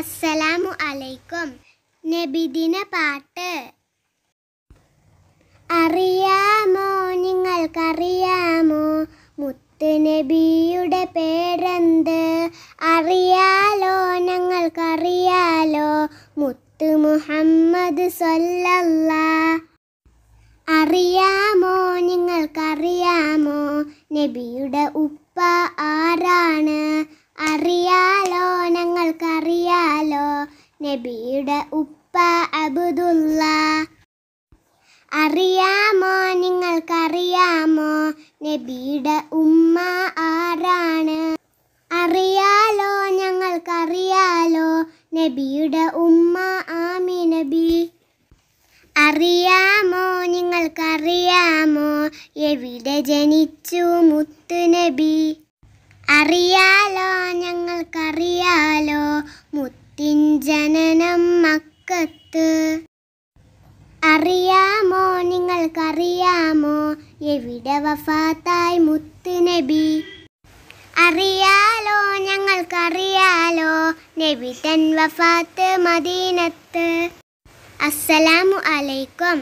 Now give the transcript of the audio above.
അസ്സലാമു അലൈക്കും നബിദിന പാട്ട് അറിയാമോ നിങ്ങൾക്കറിയാമോ മുത്ത് നബിയുടെ പേരെന്ത് അറിയാലോ ഞങ്ങൾക്കറിയാലോ മുത്ത് മുഹമ്മദ് സൊല്ലല്ല അറിയാമോ നിങ്ങൾക്കറിയാമോ നബിയുടെ ഉപ്പ ആരാണ് അറി നബിയുടെ ഉപ്പ അബുദുല്ല അറിയാമോ നിങ്ങൾക്കറിയാമോ നബിയുടെ ഉമ്മ ആരാണ് അറിയാലോ ഞങ്ങൾക്കറിയാലോ നബിയുടെ ഉമ്മ ആമി നബി അറിയാമോ നിങ്ങൾക്കറിയാമോ എവിടെ ജനിച്ചു മുത്തു നബി അറിയാലോ ജനനം മക്കത്ത് അറിയാമോ നിങ്ങൾക്കറിയാമോ എവിടെ വഫാത്തായി മുത്ത് നബി അറിയാലോ ഞങ്ങൾക്കറിയാലോ നബി തൻ വഫാത്ത് മദീനത്ത് അസ്സലാമു അലൈക്കും